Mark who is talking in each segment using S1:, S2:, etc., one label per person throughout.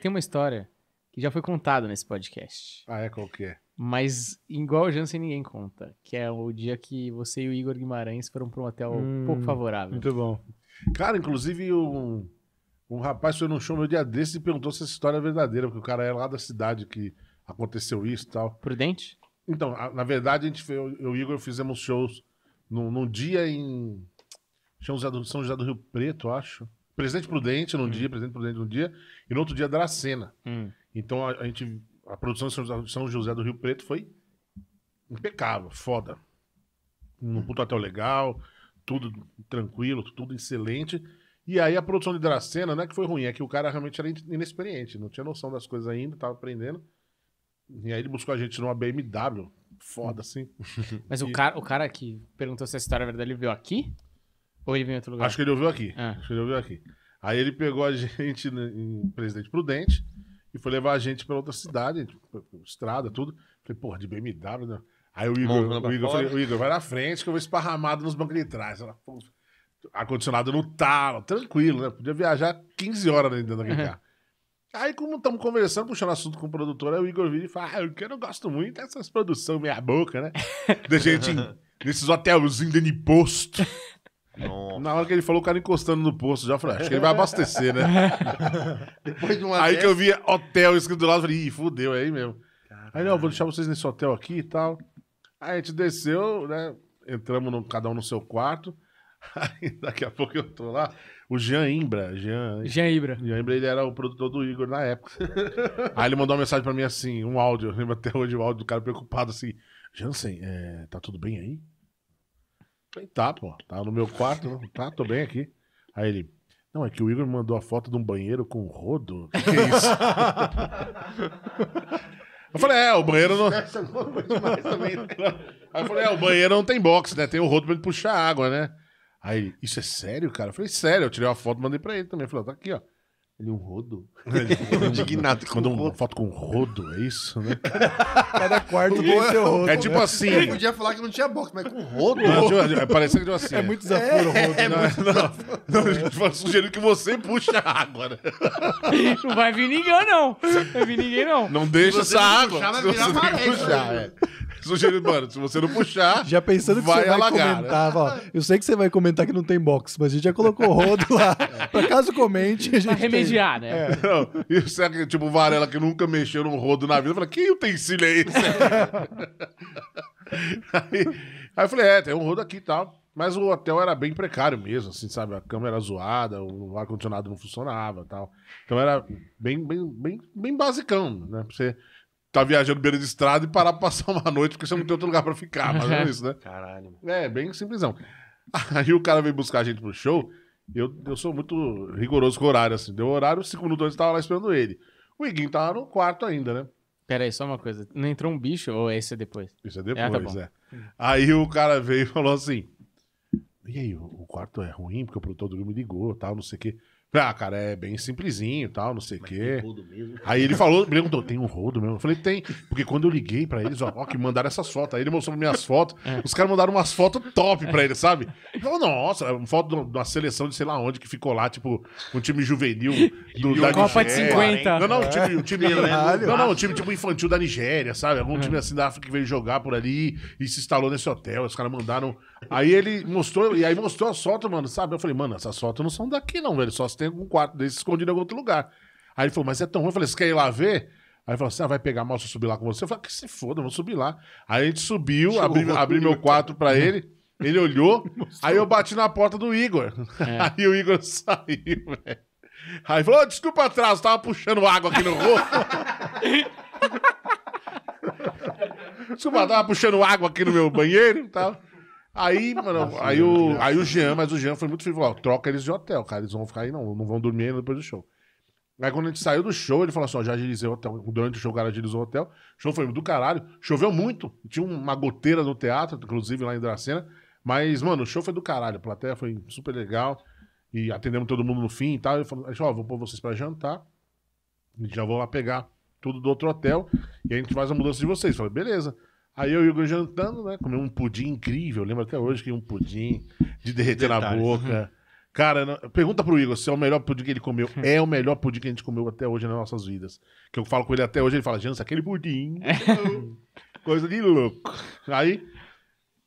S1: Tem uma história que já foi contada nesse podcast. Ah, é? Qual que é? Mas igual o Jansen ninguém conta, que é o dia que você e o Igor Guimarães foram para um hotel hum, pouco favorável. Muito bom. Cara, inclusive um, um rapaz foi num show no dia desse e perguntou se essa história é verdadeira, porque o cara é lá da cidade que aconteceu isso e tal. Prudente? Então, a, na verdade, a gente foi, eu, eu e o Igor fizemos shows num, num dia em São José, do, São José do Rio Preto, acho. Presidente Prudente num hum. dia, Presidente Prudente num dia, e no outro dia Dracena. Hum. Então a, a, gente, a produção de São José do Rio Preto foi impecável, foda. um hum. puto hotel legal, tudo tranquilo, tudo excelente. E aí a produção de Dracena não é que foi ruim, é que o cara realmente era inexperiente, não tinha noção das coisas ainda, tava aprendendo. E aí ele buscou a gente numa BMW, foda hum. assim. Mas e... o, cara, o cara que perguntou se a história é verdade, ele veio aqui? Ou ele veio em outro lugar? Acho que ele ouviu aqui. É. Acho que ele ouviu aqui. Aí ele pegou a gente né, em Presidente Prudente e foi levar a gente para outra cidade, tipo, estrada, tudo. Falei, porra, de BMW, né? Aí o Igor, o, Igor falei, o Igor, vai na frente que eu vou esparramado nos bancos de trás. Ar-condicionado no talo, tá, tranquilo, né? Podia viajar 15 horas dentro daquele uhum. carro. Aí, como estamos conversando, puxando assunto com o produtor, aí o Igor vira e fala: Ah, eu que não gosto muito dessas é produções meia boca, né? Da gente nesses hotelzinhos de imposto." Nossa. Na hora que ele falou, o cara encostando no posto, já falei, ah, acho que ele vai abastecer, né? Depois de uma Aí dessa- que eu vi hotel escrito do lado, eu falei, ih, fudeu, é aí mesmo. Aí, não, vou deixar vocês nesse hotel aqui e tal. Aí a gente desceu, né? Entramos no- cada um no seu quarto. Aí daqui a pouco eu tô lá. O Jean Imbra, Jean, Jean Imbra. ele era o produtor do Igor na época. Aí ele mandou uma mensagem pra mim assim, um áudio. Eu lembro até hoje o áudio do cara preocupado assim. Jansen, é, tá tudo bem aí? tá, pô, tá no meu quarto, tá, tô bem aqui. Aí ele, não, é que o Igor mandou a foto de um banheiro com rodo. Que, que é isso? eu falei, é, o banheiro né? não. Aí eu falei, é, o banheiro não tem box, né? Tem o rodo pra ele puxar água, né? Aí, isso é sério, cara? Eu falei, sério, eu tirei uma foto e mandei pra ele também. Ele falei, tá aqui, ó. Ele é um rodo? Ele ficou é indignado. Quando uma foto com rodo, é isso, né? Cada quarto tem seu rodo. É tipo né? assim. Ele podia falar que não tinha box, mas com rodo. Não, tipo, assim, é, parece que deu tipo assim. É muito desaforo o rodo. É, é não, né? muito não, desaforo. não, sugerindo que você puxe a água, né? Não vai vir ninguém, não. Não vai vir ninguém, não. Não deixa essa água. Puxar, vai virar maré. Puxar, é. Né? Sugerindo, mano, se você não puxar. Já pensando que vai você vai alagar, né? comentar. Né? Ó, eu sei que você vai comentar que não tem box, mas a gente já colocou o rodo lá. pra caso comente. A gente pra remediar, tem. né? É. Não, e o tipo, Varela que nunca mexeu num rodo na vida, fala: que utensílio é esse? aí, aí eu falei: é, tem um rodo aqui e tal. Mas o hotel era bem precário mesmo, assim, sabe? A câmera zoada, o ar-condicionado não funcionava tal. Então era bem, bem, bem, bem basicão, né? Pra você tá viajando beira de estrada e parar pra passar uma noite porque você não tem outro lugar pra ficar. Mas é isso, né? Caralho. É, bem simplesão. Aí o cara veio buscar a gente pro show. Eu, eu sou muito rigoroso com o horário, assim. Deu horário, cinco minutos antes tava lá esperando ele. O Iguinho tava tá no quarto ainda, né? Pera aí, só uma coisa. Não entrou um bicho ou é esse é depois? Isso é depois, ah, tá é. Aí o cara veio e falou assim: E aí, o quarto é ruim porque o produtor do me ligou, tal, não sei o quê ah, cara, é bem simplesinho e tal, não sei o quê. Aí ele falou, perguntou, tem um rodo mesmo? Eu falei, tem. Porque quando eu liguei pra eles, ó, ó que mandaram essas fotos. Aí ele mostrou minhas fotos. É. Os caras mandaram umas fotos top pra ele, sabe? Ele falou, nossa, uma foto de uma seleção de sei lá onde que ficou lá, tipo, um time juvenil do, da Copa Nigéria. de 50. Não, não, um time, um time, não, não, um time tipo infantil da Nigéria, sabe? Algum é. time assim da África que veio jogar por ali e se instalou nesse hotel. Os caras mandaram Aí ele mostrou, e aí mostrou a solta, mano, sabe? Eu falei, mano, essas fotos não são daqui, não, velho. Só se tem algum quarto desse escondido em algum outro lugar. Aí ele falou, mas é tão ruim. Eu falei, você quer ir lá ver? Aí ele falou assim: ah, vai pegar mal se eu subir lá com você? Eu falei, que se foda, vou subir lá. Aí a gente subiu, abri, abri meu né? quarto pra ele. Ele olhou, aí eu bati na porta do Igor. É. Aí o Igor saiu, velho. Aí falou: oh, desculpa atraso, tava puxando água aqui no rosto. desculpa, tava puxando água aqui no meu banheiro e tal. Aí, mano, aí o, aí o Jean, mas o Jean foi muito frio. Falou, ó, troca eles de hotel, cara. Eles vão ficar aí, não. Não vão dormir ainda depois do show. Aí quando a gente saiu do show, ele falou assim: ó, já agilizei o hotel. Durante o show, o cara agilizou o hotel. O show foi do caralho. Choveu muito. Tinha uma goteira no teatro, inclusive lá em Dracena. Mas, mano, o show foi do caralho. A plateia foi super legal. E atendemos todo mundo no fim e tal. Ele falou: ó, vou pôr vocês pra jantar. já vou lá pegar tudo do outro hotel. E a gente faz a mudança de vocês. Eu falei, beleza. Aí eu e o Igor jantando, né? Comeu um pudim incrível. Eu lembro até hoje que um pudim de derreter Detalhes. na boca. Cara, não... pergunta pro Igor se é o melhor pudim que ele comeu. É o melhor pudim que a gente comeu até hoje nas nossas vidas. Que eu falo com ele até hoje, ele fala, Jansa, é aquele pudim. Coisa de louco. Aí,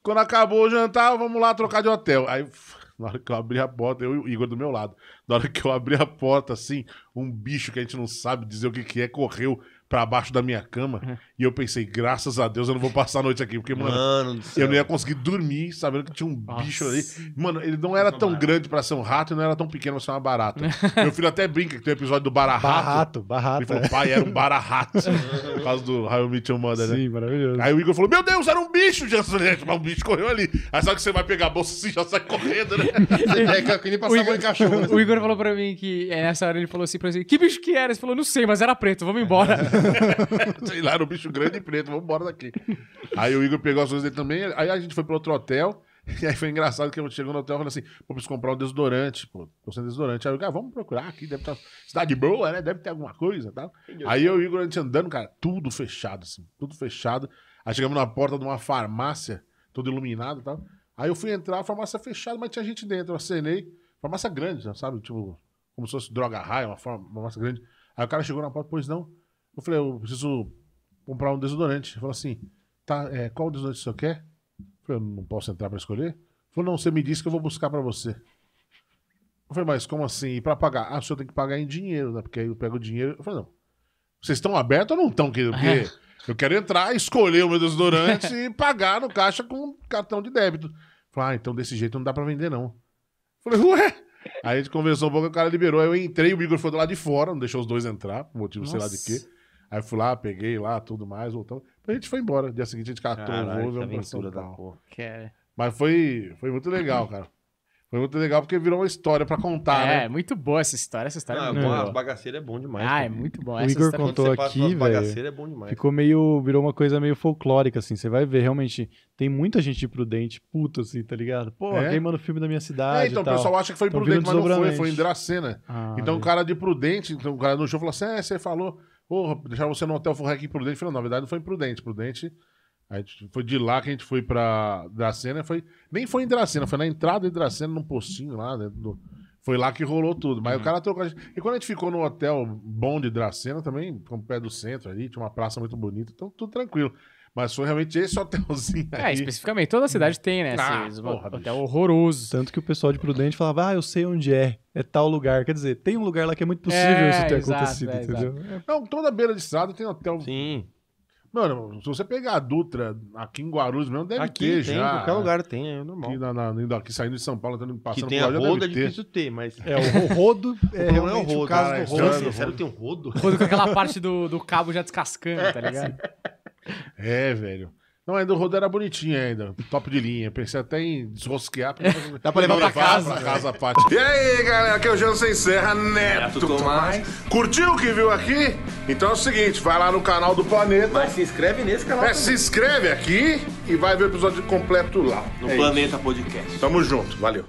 S1: quando acabou o jantar, vamos lá trocar de hotel. Aí, na hora que eu abri a porta, eu e o Igor do meu lado. Na hora que eu abri a porta, assim, um bicho que a gente não sabe dizer o que, que é correu para baixo da minha cama. Uhum. E eu pensei, graças a Deus eu não vou passar a noite aqui, porque, mano, mano eu não ia conseguir dormir sabendo que tinha um Nossa. bicho ali. Mano, ele não era tão grande para ser um rato e não era tão pequeno pra ser uma barata. Meu filho até brinca que tem um episódio do Barato. barato barato Ele falou, pai, era um bararato por causa do Raio Meet Your Mother, né? Sim, né? maravilhoso. Aí o Igor falou, meu Deus, era um bicho, gente Mas um bicho correu ali. Aí sabe que você vai pegar a bolsa assim, já sai correndo, né? é, que nem passava em cachorro. O Igor falou pra mim que é, nessa hora ele falou assim pra que bicho que era? Você falou, não sei, mas era preto, vamos embora. sei lá, era um bicho grande e preto, vamos embora daqui. Aí o Igor pegou as coisas dele também, aí a gente foi pro outro hotel, e aí foi engraçado que eu chegou no hotel e falei assim: pô, preciso comprar um desodorante, pô, tô sem desodorante. Aí eu, cara, ah, vamos procurar aqui, deve estar. Tá, cidade boa, né? Deve ter alguma coisa tal. Tá? Aí eu e o Igor, a gente andando, cara, tudo fechado, assim, tudo fechado. Aí chegamos na porta de uma farmácia, todo iluminado e tal. Aí eu fui entrar, a farmácia fechada, mas tinha gente dentro. Eu acenei uma massa grande, sabe? Tipo, como se fosse droga raia, uma massa grande. Aí o cara chegou na porta, pois não. Eu falei, eu preciso comprar um desodorante. Ele falou assim, tá, é, qual desodorante você quer? Eu falei, eu não posso entrar para escolher. Ele falou, não, você me disse que eu vou buscar para você. Eu falei, mas como assim? E para pagar? Ah, o senhor tem que pagar em dinheiro, né? Porque aí eu pego o dinheiro. Eu falei, não. Vocês estão abertos ou não estão? Porque é. eu quero entrar, escolher o meu desodorante e pagar no caixa com cartão de débito. Eu falei, ah, então desse jeito não dá para vender, não. Falei, ué? Aí a gente conversou um pouco, o cara liberou. Aí eu entrei, o Igor foi do lado de fora, não deixou os dois entrar, por motivo Nossa. sei lá de quê. Aí eu fui lá, peguei lá, tudo mais, voltamos. A gente foi embora. dia seguinte a gente catou o voo e vamos pra São Paulo. É. Mas foi, foi muito legal, cara. Foi muito legal porque virou uma história pra contar, é, né? muito boa essa história. Essa história é boa. é bom demais. Ah, é muito bom. O essa Igor história- é contou aqui, velho. bagaceiras, é bom demais. Ficou meio. Virou uma coisa meio folclórica, assim. Você vai ver, realmente, tem muita gente de Prudente, puto, assim, tá ligado? Pô, É? queimando filme da minha cidade. É, então e o pessoal acha que foi imprudente mas não foi, foi em Dracena. Ah, Então o é. cara de Prudente, então o cara no show falou assim: é, é você falou, porra, deixar você no hotel forré aqui imprudente Prudente. Falei, não, na verdade não foi imprudente Prudente. Prudente a gente foi de lá que a gente foi pra Dracena. Foi, nem foi em Dracena, foi na entrada de Dracena, num postinho lá dentro né, do. Foi lá que rolou tudo. Mas uhum. o cara trocou a gente. E quando a gente ficou no hotel bom de Dracena também, como pé do centro ali, tinha uma praça muito bonita, então tudo tranquilo. Mas foi realmente esse hotelzinho é, aí. É, especificamente. Toda a cidade tem, né? Ah, esses porra, hotel bicho. horroroso. Tanto que o pessoal de Prudente falava, ah, eu sei onde é. É tal lugar. Quer dizer, tem um lugar lá que é muito possível é, isso ter exato, acontecido, é, entendeu? Exato. É. Não, toda beira de estrada tem hotel Sim. Mano, se você pegar a Dutra aqui em Guarulhos mesmo, deve aqui ter tem, já. qualquer né? lugar tem, é normal. Aqui, na, na, aqui saindo de São Paulo, entrando, passando que tem por lá, a rodo, é difícil ter, mas... É, o rodo é o é o rodo, o caso cara, né? do rodo. Sério, rodo. tem um rodo? Rodo com aquela parte do, do cabo já descascando, tá ligado? É, velho. Não, ainda o rodo era bonitinho ainda, top de linha. Pensei até em desrosquear. Pra... Dá pra levar, pra casa. Pra né? casa, Paty. E aí, galera, aqui é o Jansen Serra, Neto, Neto Tomás. Tomás. Curtiu o que viu aqui? Então é o seguinte, vai lá no canal do Planeta. Mas se inscreve nesse canal. É, também. se inscreve aqui e vai ver o episódio completo lá. No é Planeta isso. Podcast. Tamo junto, valeu.